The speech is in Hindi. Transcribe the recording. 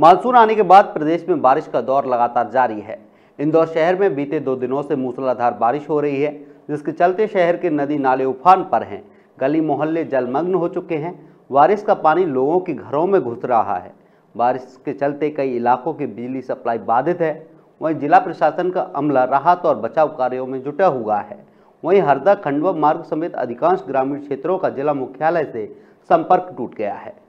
मानसून आने के बाद प्रदेश में बारिश का दौर लगातार जारी है इंदौर शहर में बीते दो दिनों से मूसलाधार बारिश हो रही है जिसके चलते शहर के नदी नाले उफान पर हैं गली मोहल्ले जलमग्न हो चुके हैं बारिश का पानी लोगों के घरों में घुस रहा है बारिश के चलते कई इलाकों की बिजली सप्लाई बाधित है वहीं जिला प्रशासन का अमला राहत और बचाव कार्यों में जुटा हुआ है वहीं हरदा खंडवा मार्ग समेत अधिकांश ग्रामीण क्षेत्रों का जिला मुख्यालय से संपर्क टूट गया है